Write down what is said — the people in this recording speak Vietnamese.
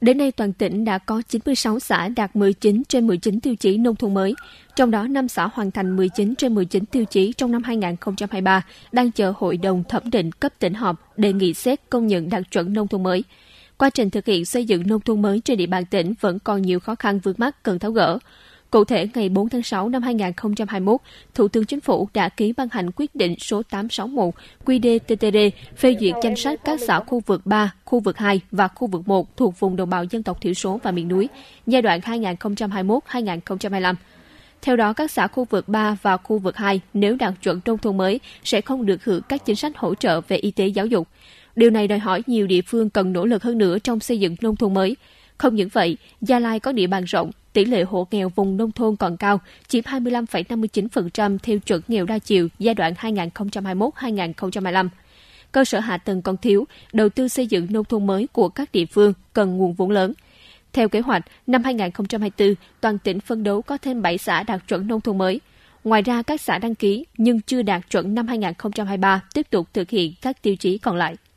Đến nay toàn tỉnh đã có 96 xã đạt 19 trên 19 tiêu chí nông thôn mới, trong đó 5 xã hoàn thành 19 trên 19 tiêu chí trong năm 2023, đang chờ hội đồng thẩm định cấp tỉnh họp đề nghị xét công nhận đạt chuẩn nông thôn mới. Quá trình thực hiện xây dựng nông thôn mới trên địa bàn tỉnh vẫn còn nhiều khó khăn vướng mắt cần tháo gỡ. Cụ thể, ngày 4 tháng 6 năm 2021, Thủ tướng Chính phủ đã ký ban hành quyết định số 861 QĐ-TTD phê duyệt danh sách các xã khu vực 3, khu vực 2 và khu vực 1 thuộc vùng đồng bào dân tộc thiểu số và miền núi giai đoạn 2021-2025. Theo đó, các xã khu vực 3 và khu vực 2 nếu đạt chuẩn nông thôn mới sẽ không được hưởng các chính sách hỗ trợ về y tế giáo dục. Điều này đòi hỏi nhiều địa phương cần nỗ lực hơn nữa trong xây dựng nông thôn mới. Không những vậy, Gia Lai có địa bàn rộng, tỷ lệ hộ nghèo vùng nông thôn còn cao, chiếm 25,59% theo chuẩn nghèo đa chiều giai đoạn 2021-2025. Cơ sở hạ tầng còn thiếu, đầu tư xây dựng nông thôn mới của các địa phương cần nguồn vốn lớn. Theo kế hoạch, năm 2024, toàn tỉnh phân đấu có thêm 7 xã đạt chuẩn nông thôn mới. Ngoài ra, các xã đăng ký nhưng chưa đạt chuẩn năm 2023 tiếp tục thực hiện các tiêu chí còn lại.